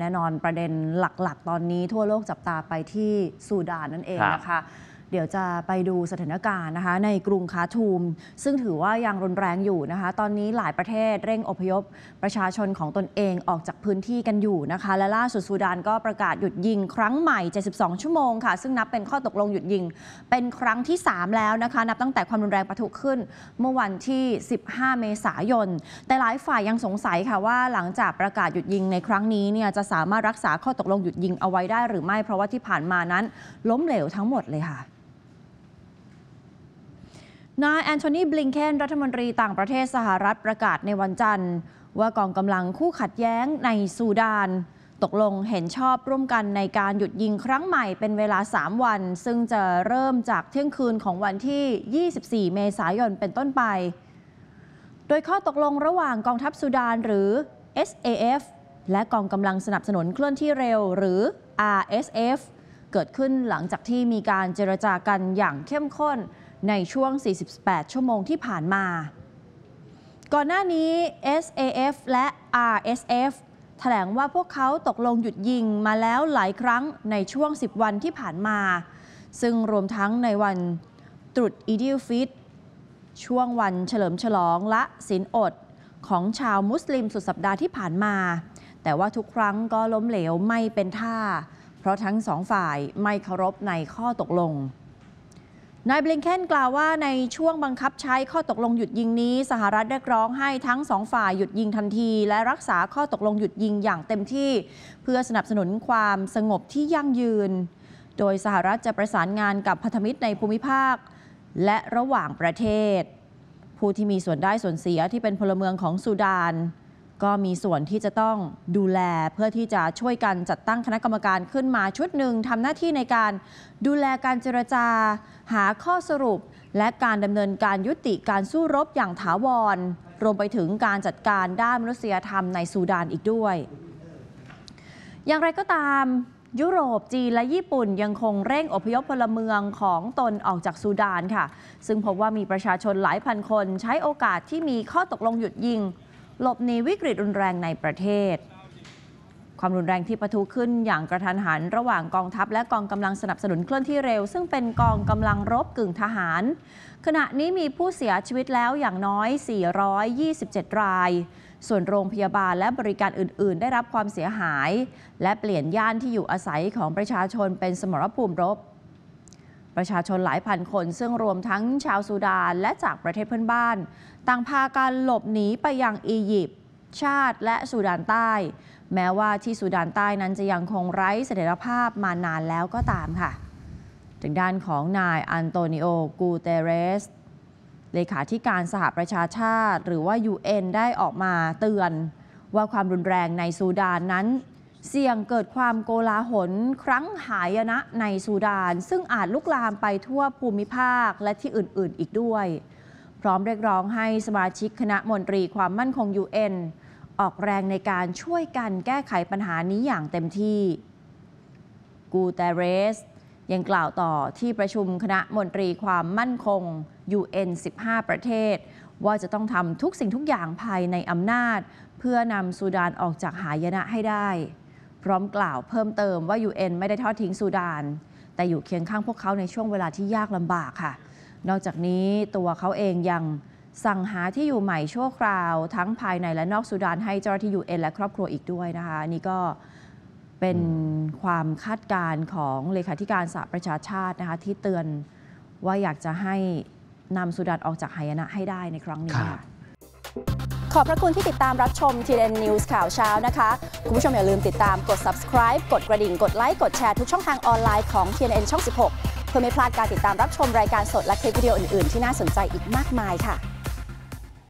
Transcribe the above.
แน่นอนประเด็นหลักๆ ตอนนี้ทั่วโลกจับตาไปที่ซูดานนั่นเองนะคะเดี๋ยวจะไปดูสถานการณ์นะคะ ในกรุงคาทูม ซึ่งถือว่ายังรุนแรงอยู่นะคะ ตอนนี้หลายประเทศเร่งอพยพประชาชนของตนเองออกจากพื้นที่กันอยู่นะคะ และล่าสุดสูดาน ก็ประกาศหยุดยิงครั้งใหม่ 72 ชั่วโมงค่ะซึ่งนับเป็นข้อตกลงหยุดยิง เป็นครั้งที่ 3 แล้วนะคะนับตั้งแต่ความรุนแรงประทุขึ้นเมื่อวันที่ 15 เมษายนแต่หลายฝ่ายยังสงสัยค่ะว่าหลังจากประกาศหยุดยิงในครั้งนี้เนี่ยจะสามารถรักษาข้อตกลงหยุดยิงเอาไว้ได้หรือไม่เพราะว่าที่ผ่านมานั้น ล้มเหลวทั้งหมดเลยค่ะนายแอนโทนีบลิงเคนรัฐมนตรีต่างประเทศสหรัฐประกาศในวันจันทร์ ว่ากองกำลังคู่ขัดแย้งในซูดาน ตกลงเห็นชอบร่วมกันในการหยุดยิงครั้งใหม่เป็นเวลา 3 วัน ซึ่งจะเริ่มจากเที่ยงคืนของวันที่ 24 เมษายนเป็นต้นไป โดยข้อตกลงระหว่างกองทัพซูดานหรือ SAF และกองกำลังสนับสนุนเคลื่อนที่เร็วหรือ RSF เกิดขึ้นหลังจากที่มีการเจรจากันอย่างเข้มข้นในช่วง 48 ชั่วโมงที่ผ่านมา ก่อนหน้านี้ SAF และ RSF แถลงว่าพวกเขาตกลงหยุดยิงมาแล้วหลายครั้งในช่วง 10 วันที่ผ่านมา ซึ่งรวมทั้งในวันตรุษอีดิลฟิตช่วงวันเฉลิมฉลองและศีลอดของชาวมุสลิมสุดสัปดาห์ที่ผ่านมา แต่ว่าทุกครั้งก็ล้มเหลวไม่เป็นท่าเพราะทั้งสองฝ่ายไม่เคารพในข้อตกลง นายบลิงเคนกล่าวว่าในช่วงบังคับใช้ข้อตกลงหยุดยิงนี้ สหรัฐเรียกร้องให้ทั้งสองฝ่ายหยุดยิงทันที และรักษาข้อตกลงหยุดยิงอย่างเต็มที่ เพื่อสนับสนุนความสงบที่ยั่งยืน โดยสหรัฐจะประสานงานกับพันธมิตรในภูมิภาค และระหว่างประเทศ ผู้ที่มีส่วนได้ส่วนเสียที่เป็นพลเมืองของสุดานก็มีส่วนที่จะต้องดูแลเพื่อที่จะช่วยกันจัดตั้งคณะกรรมการขึ้นมาชุดหนึ่งทำหน้าที่ในการดูแลการเจรจา หาข้อสรุปและการดำเนินการยุติการสู้รบอย่างถาวร รวมไปถึงการจัดการด้านมนุษยธรรมในซูดานอีกด้วย อย่างไรก็ตามยุโรปจีนและญี่ปุ่นยังคงเร่งอพยพพลเมืองของตนออกจากซูดานค่ะ ซึ่งพบว่ามีประชาชนหลายพันคน ใช้โอกาสที่มีข้อตกลงหยุดยิงหลบหนีวิกฤตรุนแรงในประเทศ ความรุนแรงที่ปะทุขึ้นอย่างกระทันหันระหว่างกองทัพและกองกำลังสนับสนุนเคลื่อนที่เร็ว ซึ่งเป็นกองกำลังรบกึ่งทหาร ขณะนี้มีผู้เสียชีวิตแล้วอย่างน้อย 427 ราย ส่วนโรงพยาบาลและบริการอื่น ๆ ได้รับความเสียหาย และเปลี่ยนย่านที่อยู่อาศัยของประชาชนเป็นสมรภูมิรบประชาชนหลายพันคนซึ่งรวมทั้งชาวสุดาน และจากประเทศเพื่อนบ้าน ต่างพากันหลบหนีไปยังอียิปต์ชาติและสุดานใต้ แม้ว่าที่สุดานใต้นั้นจะยังคงไร้เสถียรภาพมานานแล้วก็ตามค่ะทางด้านของนาย อันโตนิโอ กูเตเรสเลขาธิการสหประชาชาติ หรือว่า UN ได้ออกมาเตือนว่าความรุนแรงในสุดานนั้นเสี่ยงเกิดความโกลาหล ครั้งหายนะในซูดาน ซึ่งอาจลุกลามไปทั่วภูมิภาคและที่อื่นๆอีกด้วย พร้อมเรียกร้องให้สมาชิกคณะมนตรีความมั่นคง UN ออกแรงในการช่วยกันแก้ไขปัญหานี้อย่างเต็มที่ กูเตเรส ยังกล่าวต่อที่ประชุมคณะมนตรีความมั่นคง UN 15 ประเทศ ว่าจะต้องทำทุกสิ่งทุกอย่างภายในอำนาจ เพื่อนำซูดานออกจากหายนะให้ได้พร้อมกล่าวเพิ่มเติมว่า UN ไม่ได้ทอดทิ้งซูดาน แต่อยู่เคียงข้างพวกเขาในช่วงเวลาที่ยากลำบากค่ะ นอกจากนี้ตัวเขาเองยังสั่งหาที่อยู่ใหม่ชั่วคราวทั้งภายในและนอกซูดานให้เจ้าหน้าที่ยูเอ็นและครอบครัวอีกด้วยนะคะ นี่ก็เป็นความคาดการณ์ของเลขาธิการสหประชาชาตินะคะที่เตือนว่าอยากจะให้นำสุดานออกจากหายนะให้ได้ในครั้งนี้ค่ะขอบพระคุณที่ติดตามรับชมทีเดดนิวส์ข่าวเช้านะคะ คุณผู้ชมอย่าลืมติดตามกด subscribe กดกระดิ่งกดไลค์กดแชร์ทุกช่องทางออนไลน์ของ TNN ช่อง 16 เพื่อไม่พลาดการติดตามรับชมรายการสดและคลิปวิดีโออื่น ๆ ที่น่าสนใจอีกมากมายค่ะ